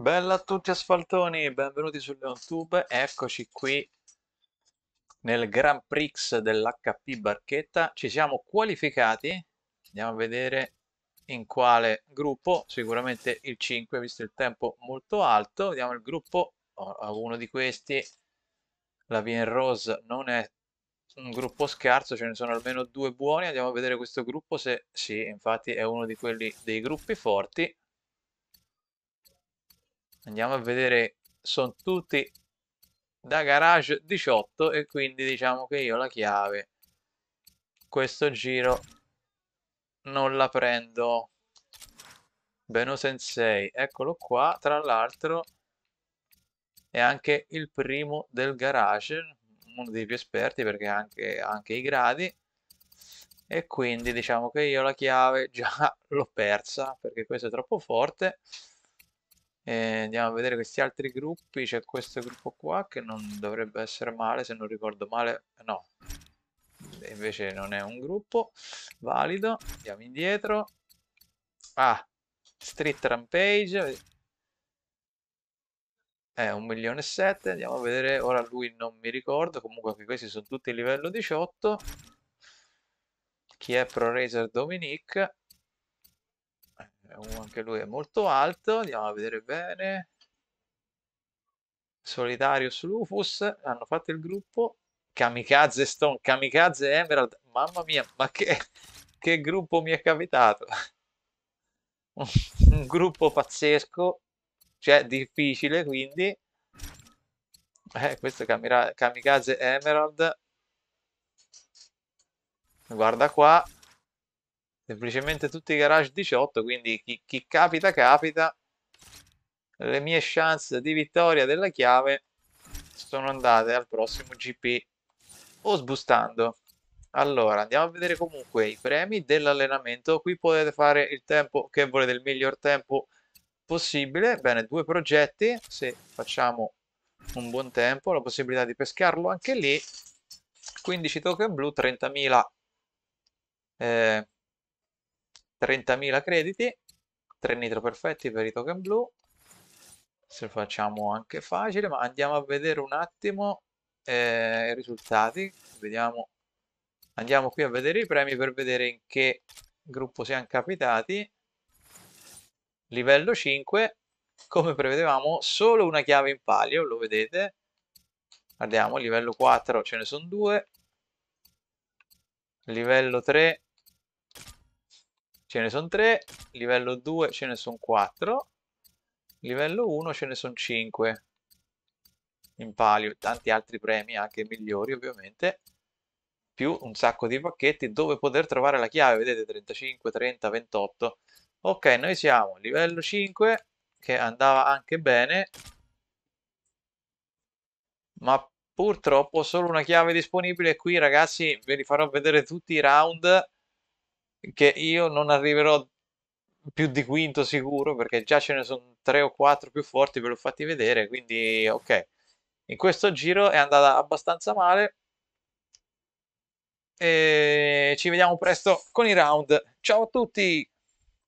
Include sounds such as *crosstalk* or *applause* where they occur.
Bella a tutti asfaltoni, benvenuti su LeonTube, eccoci qui nel Grand Prix dell'HP Barchetta, ci siamo qualificati, andiamo a vedere in quale gruppo, sicuramente il 5 visto il tempo molto alto, vediamo il gruppo, oh, uno di questi, la Vien Rose non è un gruppo scarso, ce ne sono almeno due buoni, andiamo a vedere questo gruppo se sì, infatti è uno di quelli dei gruppi forti, andiamo a vedere sono tutti da garage 18 e quindi diciamo che io la chiave questo giro non la prendo Beno Sensei eccolo qua tra l'altro è anche il primo del garage uno dei più esperti perché ha anche, anche i gradi e quindi diciamo che io la chiave già *laughs* l'ho persa perché questo è troppo forte eh, andiamo a vedere questi altri gruppi c'è questo gruppo qua che non dovrebbe essere male se non ricordo male no invece non è un gruppo valido andiamo indietro ah street rampage è un milione e sette andiamo a vedere ora lui non mi ricordo comunque anche questi sono tutti livello 18 chi è pro racer dominic anche lui è molto alto, andiamo a vedere bene. Solitario su Lufus, hanno fatto il gruppo. Kamikaze Stone, Kamikaze Emerald, mamma mia, ma che, che gruppo mi è capitato. *laughs* Un gruppo pazzesco, cioè difficile quindi. Eh, questo Kamikaze Emerald. Guarda qua, semplicemente tutti i garage 18 quindi chi, chi capita capita le mie chance di vittoria della chiave sono andate al prossimo GP o sbustando allora andiamo a vedere comunque i premi dell'allenamento qui potete fare il tempo che volete il miglior tempo possibile bene due progetti se facciamo un buon tempo la possibilità di pescarlo anche lì 15 token blu 30.000 eh, 30.000 crediti, 3 nitro perfetti per i token blu, se lo facciamo anche facile, ma andiamo a vedere un attimo eh, i risultati, vediamo, andiamo qui a vedere i premi per vedere in che gruppo siamo capitati, livello 5, come prevedevamo solo una chiave in palio, lo vedete, guardiamo, livello 4 ce ne sono due, livello 3 ce ne sono 3, livello 2 ce ne sono 4, livello 1 ce ne sono 5 in palio, tanti altri premi anche migliori ovviamente, più un sacco di pacchetti dove poter trovare la chiave, vedete 35, 30, 28. Ok, noi siamo livello 5 che andava anche bene, ma purtroppo solo una chiave disponibile qui ragazzi, ve li farò vedere tutti i round che io non arriverò più di quinto sicuro perché già ce ne sono tre o quattro più forti, ve l'ho fatti vedere, quindi ok. In questo giro è andata abbastanza male. E ci vediamo presto con i round. Ciao a tutti!